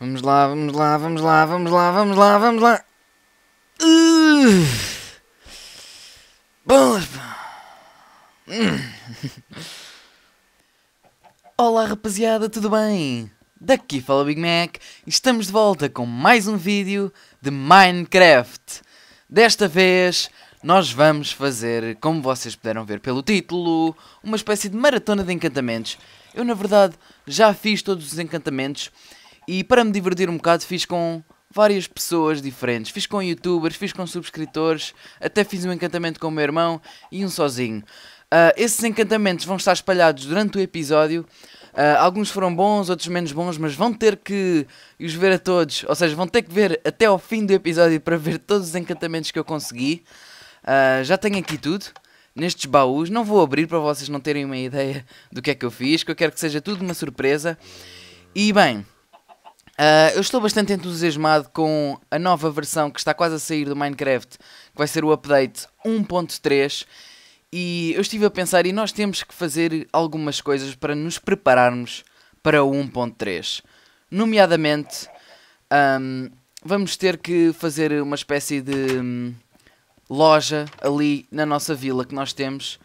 Vamos lá, vamos lá, vamos lá, vamos lá, vamos lá, vamos lá. Bolas, hum. Olá, rapaziada, tudo bem? Daqui fala Big Mac e estamos de volta com mais um vídeo de Minecraft. Desta vez nós vamos fazer, como vocês puderam ver pelo título, uma espécie de maratona de encantamentos. Eu, na verdade, já fiz todos os encantamentos e para me divertir um bocado fiz com várias pessoas diferentes. Fiz com youtubers, fiz com subscritores, até fiz um encantamento com o meu irmão e um sozinho. Uh, esses encantamentos vão estar espalhados durante o episódio. Uh, alguns foram bons, outros menos bons, mas vão ter que os ver a todos. Ou seja, vão ter que ver até ao fim do episódio para ver todos os encantamentos que eu consegui. Uh, já tenho aqui tudo nestes baús. Não vou abrir para vocês não terem uma ideia do que é que eu fiz, que eu quero que seja tudo uma surpresa. E bem, Uh, eu estou bastante entusiasmado com a nova versão que está quase a sair do Minecraft, que vai ser o update 1.3. E eu estive a pensar, e nós temos que fazer algumas coisas para nos prepararmos para o 1.3. Nomeadamente, um, vamos ter que fazer uma espécie de um, loja ali na nossa vila que nós temos,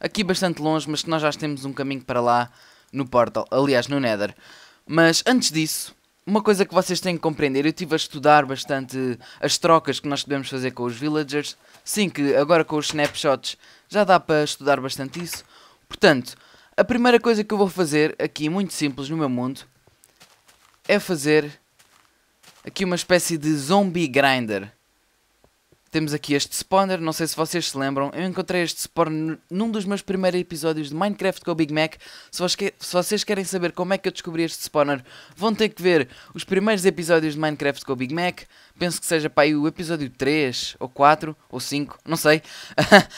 aqui bastante longe, mas que nós já temos um caminho para lá no Portal, aliás, no Nether. Mas antes disso, uma coisa que vocês têm que compreender, eu estive a estudar bastante as trocas que nós podemos fazer com os villagers. Sim, que agora com os snapshots já dá para estudar bastante isso. Portanto, a primeira coisa que eu vou fazer aqui, muito simples no meu mundo, é fazer aqui uma espécie de zombie grinder temos aqui este spawner, não sei se vocês se lembram, eu encontrei este spawner num dos meus primeiros episódios de Minecraft com o Big Mac. Se, vocês querem saber como é que eu descobri este spawner, vão ter que ver os primeiros episódios de Minecraft com o Big Mac. Penso que seja para aí o episódio 3, ou 4, ou 5, não sei.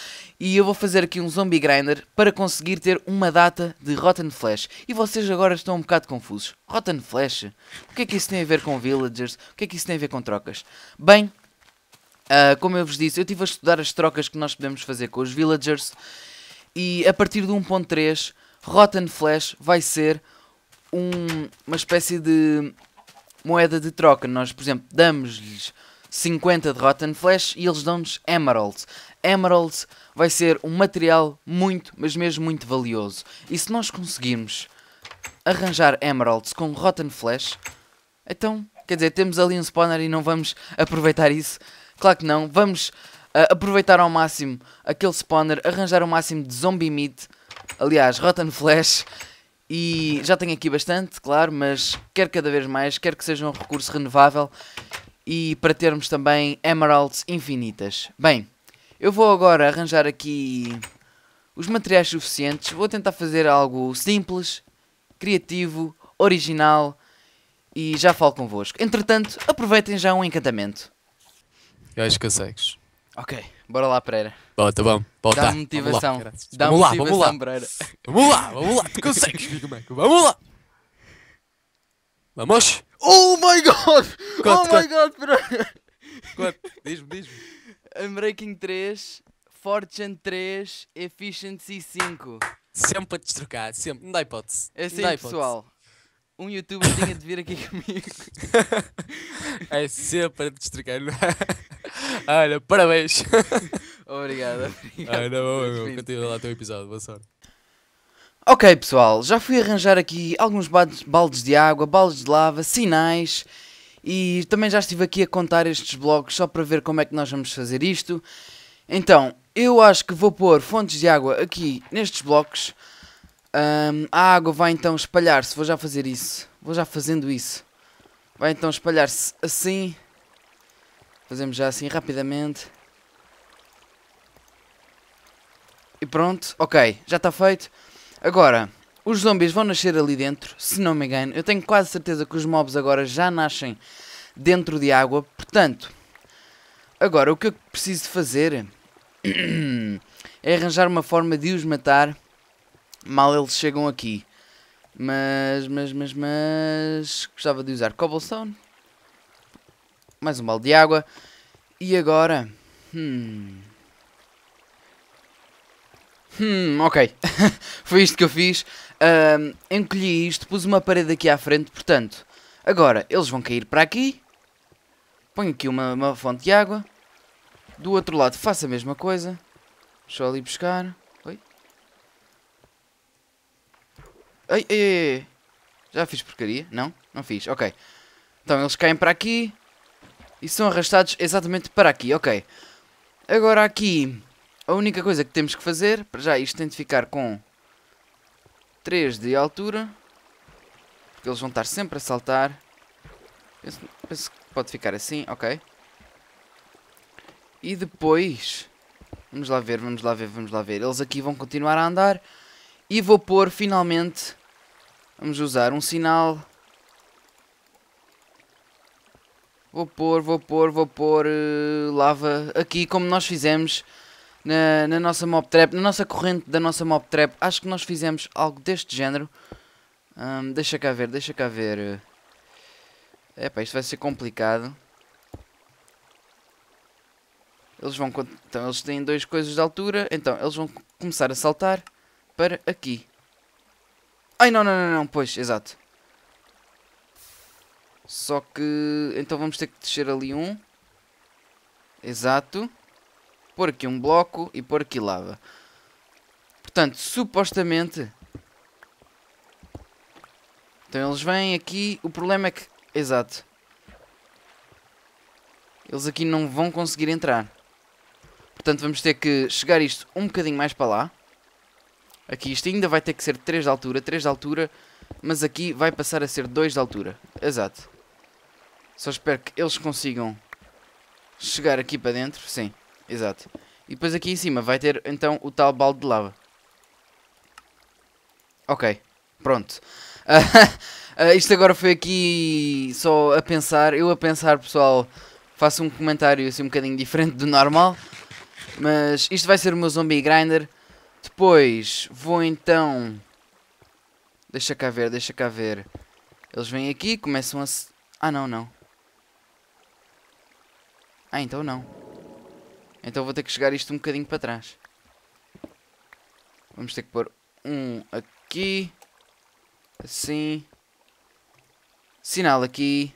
e eu vou fazer aqui um zombie grinder para conseguir ter uma data de Rotten Flash. E vocês agora estão um bocado confusos. Rotten Flash? O que é que isso tem a ver com villagers? O que é que isso tem a ver com trocas? Bem, Uh, como eu vos disse, eu estive a estudar as trocas que nós podemos fazer com os villagers e a partir do 1.3, Rotten Flash vai ser um, uma espécie de moeda de troca. Nós, por exemplo, damos-lhes 50 de Rotten Flash e eles dão-nos Emeralds. Emeralds vai ser um material muito, mas mesmo muito valioso. E se nós conseguirmos arranjar Emeralds com Rotten Flash, então, quer dizer, temos ali um spawner e não vamos aproveitar isso Claro que não. Vamos uh, aproveitar ao máximo aquele spawner, arranjar o máximo de zombie meat. Aliás, Rotten Flash. E já tenho aqui bastante, claro, mas quero cada vez mais, quero que seja um recurso renovável e para termos também emeralds infinitas. Bem, eu vou agora arranjar aqui os materiais suficientes, vou tentar fazer algo simples, criativo, original e já falo convosco. Entretanto, aproveitem já um encantamento. Eu acho que consegues. Ok, bora lá, Pereira. Bom, tá bom. Volta. Dá motivação. Dá vamos motivação, Pereira. Vamos lá, vamos lá. Tu consegues, Bigomeco. Vamos lá. Vamos. Oh my god! Quanto, oh quanto? my god, Pereira. Quanto? Diz-me, diz-me. Unbreaking 3, Fortune 3, Efficiency 5. Sempre a destrocar, sempre. Não dá hipótese. É assim, pessoal. Um youtuber tinha de vir aqui comigo. é sempre a destrocar, não é? Olha, parabéns. obrigado, obrigado. Ai, não, meu, continua lá o teu episódio, boa sorte. Ok, pessoal, já fui arranjar aqui alguns baldes de água, baldes de lava, sinais e também já estive aqui a contar estes blocos só para ver como é que nós vamos fazer isto. Então, eu acho que vou pôr fontes de água aqui nestes blocos. Um, a água vai então espalhar-se, vou já fazer isso, vou já fazendo isso. Vai então espalhar-se assim. Fazemos já assim rapidamente. E pronto, ok, já está feito. Agora, os zombies vão nascer ali dentro, se não me engano. Eu tenho quase certeza que os mobs agora já nascem dentro de água. Portanto, agora o que eu preciso fazer é arranjar uma forma de os matar mal eles chegam aqui. Mas, mas, mas, mas... Gostava de usar cobblestone mais um balde de água. E agora... Hum... Hum, ok. Foi isto que eu fiz. encolhi isto, pus uma parede aqui à frente, portanto... Agora, eles vão cair para aqui. Ponho aqui uma, uma fonte de água. Do outro lado faço a mesma coisa. Deixa eu ali buscar. Oi? Ei, ei, ei. Já fiz porcaria? Não? Não fiz. Ok. Então eles caem para aqui. E são arrastados exatamente para aqui, ok. Agora aqui, a única coisa que temos que fazer, para já isto tem de ficar com 3 de altura. Porque eles vão estar sempre a saltar. Penso, penso que pode ficar assim, ok. E depois... Vamos lá ver, vamos lá ver, vamos lá ver. Eles aqui vão continuar a andar. E vou pôr finalmente... Vamos usar um sinal Vou pôr, vou pôr, vou pôr uh, lava aqui como nós fizemos na, na nossa mob trap, na nossa corrente da nossa mob trap. Acho que nós fizemos algo deste género. Um, deixa cá ver, deixa cá ver. Eh, epá, isto vai ser complicado. Eles vão... Então, eles têm duas coisas de altura. Então, eles vão começar a saltar para aqui. Ai, não, não, não, não. Pois, exato. Só que... Então vamos ter que descer ali um. Exato. Pôr aqui um bloco e pôr aqui lava. Portanto, supostamente... Então eles vêm aqui... O problema é que... Exato. Eles aqui não vão conseguir entrar. Portanto, vamos ter que chegar isto um bocadinho mais para lá. Aqui isto ainda vai ter que ser 3 de altura, 3 de altura, mas aqui vai passar a ser 2 de altura. Exato. Só espero que eles consigam chegar aqui para dentro. Sim, exato. E depois aqui em cima vai ter então o tal balde de lava. Ok, pronto. Uh, isto agora foi aqui só a pensar. Eu a pensar, pessoal, faço um comentário assim um bocadinho diferente do normal. Mas isto vai ser o meu Zombie Grinder. Depois vou então... Deixa cá ver, deixa cá ver. Eles vêm aqui, começam a... Ah não, não. Ah, então não. Então vou ter que chegar isto um bocadinho para trás. Vamos ter que pôr um aqui. Assim. Sinal aqui.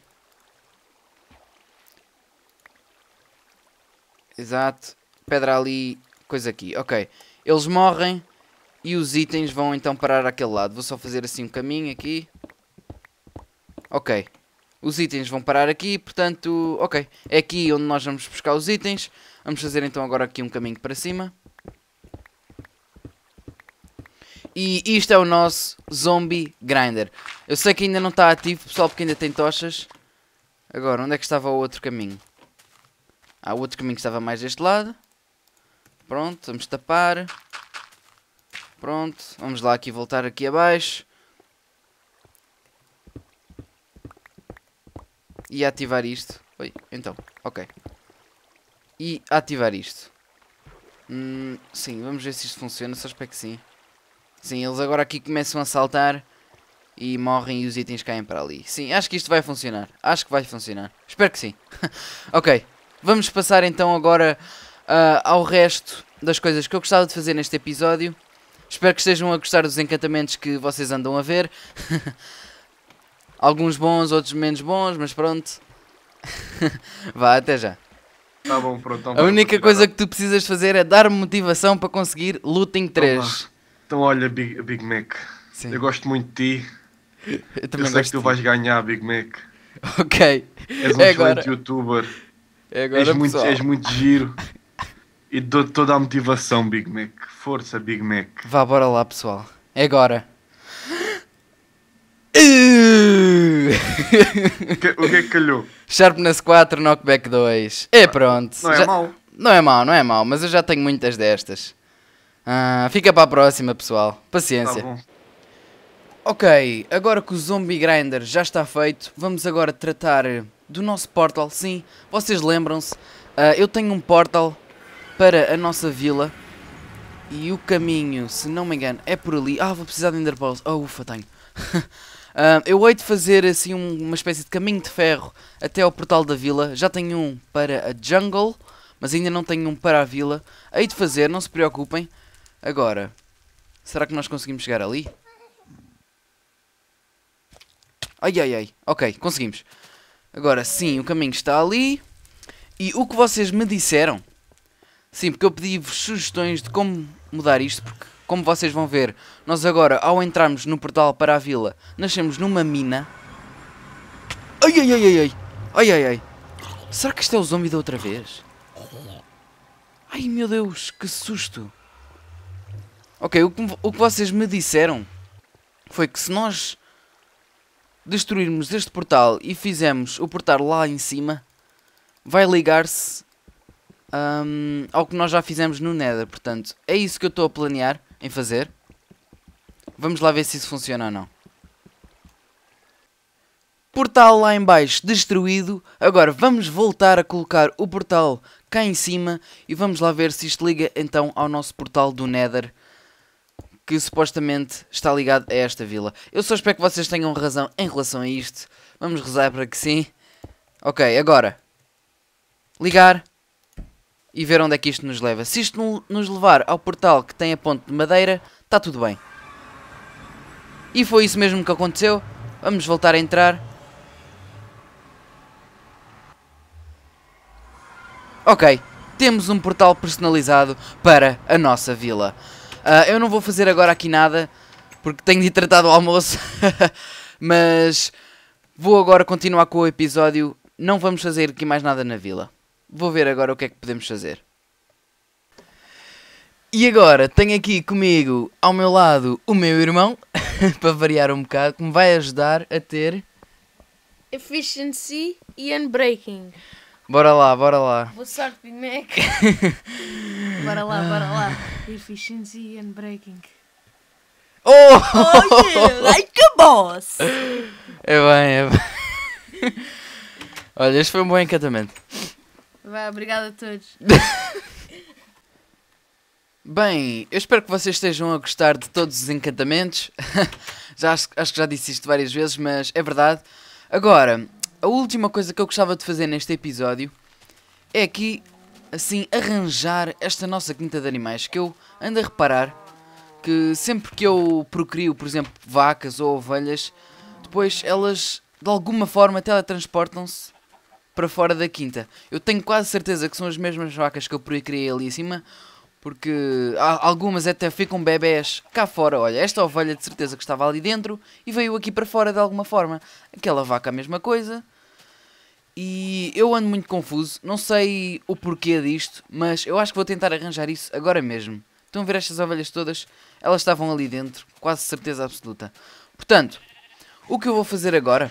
Exato. Pedra ali. Coisa aqui. Ok. Eles morrem. E os itens vão então parar àquele lado. Vou só fazer assim um caminho aqui. Ok os itens vão parar aqui, portanto, ok. É aqui onde nós vamos buscar os itens. Vamos fazer então agora aqui um caminho para cima. E isto é o nosso Zombie Grinder. Eu sei que ainda não está ativo, pessoal, porque ainda tem tochas. Agora, onde é que estava o outro caminho? Ah, o outro caminho estava mais deste lado. Pronto, vamos tapar. Pronto, vamos lá aqui voltar aqui abaixo. e ativar isto. Oi, então, ok. E ativar isto. Hum, sim, vamos ver se isto funciona, só espero que sim. Sim, eles agora aqui começam a saltar e morrem e os itens caem para ali. Sim, acho que isto vai funcionar. Acho que vai funcionar. Espero que sim. ok, vamos passar então agora uh, ao resto das coisas que eu gostava de fazer neste episódio. Espero que estejam a gostar dos encantamentos que vocês andam a ver. Alguns bons, outros menos bons, mas pronto. Vá, até já. Tá bom, pronto. Então a única coisa que tu precisas fazer é dar motivação para conseguir Looting 3. Então, então olha, Big, Big Mac. Sim. Eu gosto muito de ti. Eu, eu sei que tu vais ganhar, Big Mac. Ok. És um é agora. youtuber. É agora, és, muito, és muito giro. E dou toda a motivação, Big Mac. Força, Big Mac. Vá, bora lá, pessoal. É agora. Uh! o que é que calhou? Sharpness 4, Knockback 2. É ah, pronto. Não é mau. Não é mau, não é mau, mas eu já tenho muitas destas. Ah, fica para a próxima, pessoal. Paciência. Tá ok, agora que o Zombie Grinder já está feito, vamos agora tratar do nosso portal. Sim, vocês lembram-se, ah, eu tenho um portal para a nossa vila. E o caminho, se não me engano, é por ali. Ah, vou precisar de Enderpearls. Oh, ufa, tenho. Uh, eu hei de fazer assim um, uma espécie de caminho de ferro até ao portal da vila. Já tenho um para a jungle, mas ainda não tenho um para a vila. Hei de fazer, não se preocupem. Agora, será que nós conseguimos chegar ali? Ai, ai, ai. Ok, conseguimos. Agora, sim, o caminho está ali. E o que vocês me disseram... Sim, porque eu pedi-vos sugestões de como mudar isto, porque como vocês vão ver, nós agora, ao entrarmos no portal para a vila, nascemos numa mina. Ai, ai, ai, ai, ai. Ai, ai, ai. Será que isto é o zombie da outra vez? Ai, meu Deus, que susto. Ok, o que, o que vocês me disseram foi que se nós destruirmos este portal e fizermos o portal lá em cima, vai ligar-se um, ao que nós já fizemos no Nether. Portanto, é isso que eu estou a planear em fazer. Vamos lá ver se isso funciona ou não. Portal lá em baixo destruído. Agora vamos voltar a colocar o portal cá em cima e vamos lá ver se isto liga então ao nosso portal do Nether que supostamente está ligado a esta vila. Eu só espero que vocês tenham razão em relação a isto. Vamos rezar para que sim. Ok, agora. Ligar e ver onde é que isto nos leva. Se isto nos levar ao portal que tem a ponte de madeira, está tudo bem. E foi isso mesmo que aconteceu. Vamos voltar a entrar. Ok, temos um portal personalizado para a nossa vila. Uh, eu não vou fazer agora aqui nada, porque tenho de tratar do almoço. Mas vou agora continuar com o episódio. Não vamos fazer aqui mais nada na vila. Vou ver agora o que é que podemos fazer. E agora tenho aqui comigo, ao meu lado, o meu irmão, para variar um bocado, que me vai ajudar a ter. Efficiency e Unbreaking. Bora lá, bora lá. Boa sorte, Big Mac. bora lá, bora lá. Efficiency e Unbreaking. Oh! oh yeah, like a boss! É bem, é bem. Olha, este foi um bom encantamento. Vá, a todos. Bem, eu espero que vocês estejam a gostar de todos os encantamentos. já acho, acho, que já disse isto várias vezes, mas é verdade. Agora, a última coisa que eu gostava de fazer neste episódio é aqui, assim, arranjar esta nossa quinta de animais. Que eu ando a reparar que sempre que eu procrio, por exemplo, vacas ou ovelhas, depois elas de alguma forma teletransportam-se para fora da quinta. Eu tenho quase certeza que são as mesmas vacas que eu por aí criei ali em cima, porque algumas até ficam bebés cá fora. Olha, esta ovelha de certeza que estava ali dentro e veio aqui para fora de alguma forma. Aquela vaca a mesma coisa. E eu ando muito confuso, não sei o porquê disto, mas eu acho que vou tentar arranjar isso agora mesmo. Estão a ver estas ovelhas todas? Elas estavam ali dentro, quase certeza absoluta. Portanto, o que eu vou fazer agora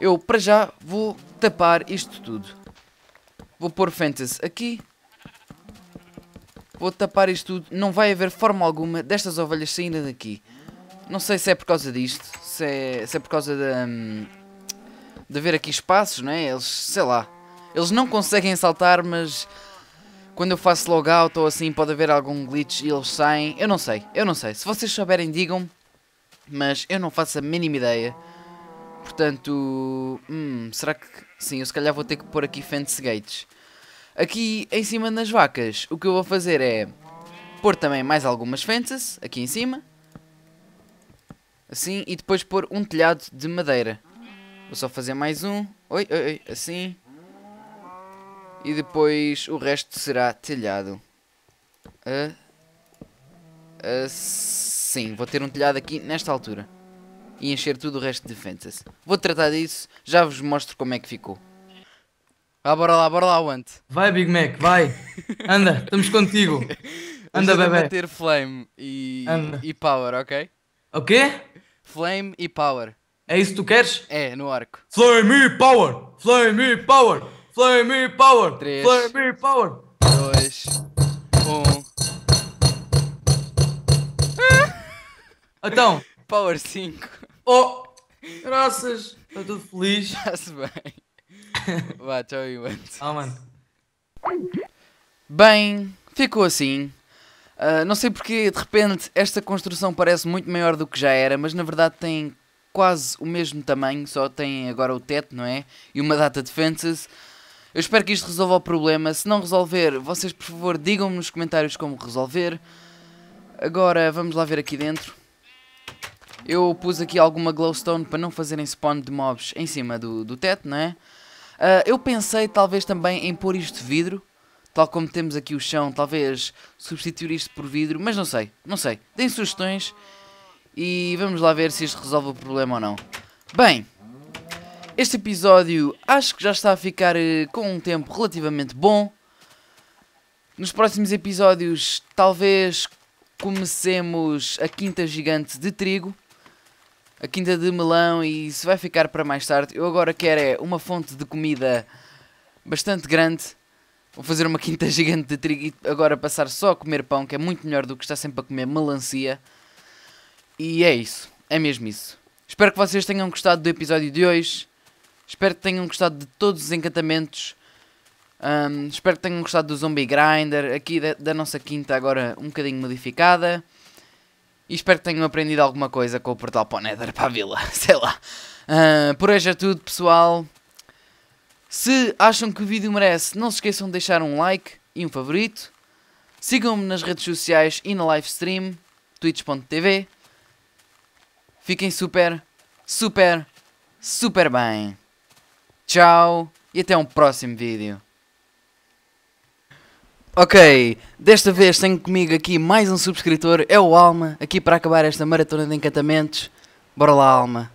eu, para já, vou tapar isto tudo. Vou pôr Fantasy aqui. Vou tapar isto tudo. Não vai haver forma alguma destas ovelhas saindo daqui. Não sei se é por causa disto. Se é, se é por causa de Hum, de haver aqui espaços, não é? Eles, sei lá. Eles não conseguem saltar, mas quando eu faço logout ou assim pode haver algum glitch e eles saem. Eu não sei, eu não sei. Se vocês souberem, digam-me. Mas eu não faço a mínima ideia Portanto, hum, será que... Sim, eu se calhar vou ter que pôr aqui fence gates. Aqui em cima nas vacas, o que eu vou fazer é... Pôr também mais algumas fences, aqui em cima. Assim, e depois pôr um telhado de madeira. Vou só fazer mais um. Oi, oi, oi, assim. E depois o resto será telhado. Assim, vou ter um telhado aqui nesta altura e encher tudo o resto de fantasy. Vou tratar disso, já vos mostro como é que ficou. Ah, bora lá, bora lá, Ant. Vai, Big Mac, vai. Anda, estamos contigo. Anda, Ajuda bebê. ter flame e, Anda. e power, ok? O quê? Flame e power. É isso que tu queres? É, no arco. Flame e power! Flame e power! Flame e power! 3, flame e power! 2, 1. Então. Power 5. Oh, graças. Estou tudo feliz. Está-se bem. Vá, tchau, Iwan. Ah, mano. Bem, ficou assim. Uh, não sei porque, de repente, esta construção parece muito maior do que já era, mas na verdade tem quase o mesmo tamanho, só tem agora o teto, não é? E uma data de fences. Eu espero que isto resolva o problema. Se não resolver, vocês por favor digam-me nos comentários como resolver. Agora vamos lá ver aqui dentro. Eu pus aqui alguma glowstone para não fazerem spawn de mobs em cima do, do teto, não é? Uh, eu pensei talvez também em pôr isto de vidro, tal como temos aqui o chão, talvez substituir isto por vidro, mas não sei, não sei. Deem sugestões e vamos lá ver se isto resolve o problema ou não. Bem, este episódio acho que já está a ficar uh, com um tempo relativamente bom. Nos próximos episódios, talvez comecemos a quinta gigante de trigo a quinta de melão e isso vai ficar para mais tarde. Eu agora quero é uma fonte de comida bastante grande. Vou fazer uma quinta gigante de trigo e agora passar só a comer pão, que é muito melhor do que estar sempre a comer melancia. E é isso. É mesmo isso. Espero que vocês tenham gostado do episódio de hoje. Espero que tenham gostado de todos os encantamentos. Um, espero que tenham gostado do Zombie Grinder, aqui da, da nossa quinta agora um bocadinho modificada. E espero que tenham aprendido alguma coisa com o portal para o Nether, para a vila, sei lá. Uh, por hoje é tudo, pessoal. Se acham que o vídeo merece, não se esqueçam de deixar um like e um favorito. Sigam-me nas redes sociais e na livestream, twitch.tv. Fiquem super, super, super bem. Tchau e até um próximo vídeo. Ok, desta vez tenho comigo aqui mais um subscritor, é o Alma, aqui para acabar esta maratona de encantamentos. Bora lá, Alma.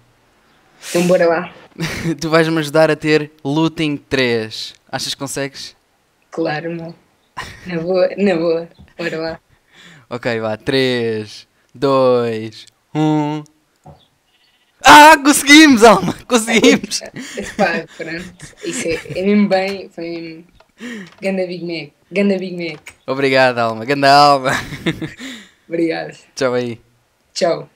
Então, bora lá. tu vais-me ajudar a ter Looting 3. Achas que consegues? Claro, meu. Na boa, na boa. Bora lá. Ok, vá. 3, 2, 1. Ah, conseguimos, Alma! Conseguimos! Pá, pronto. Isso é, é mesmo bem. Foi mesmo. Ganda Big Mac. Ganda Big Mac. Obrigado, Alma. Ganda Alma. Obrigado. Tchau aí. Tchau.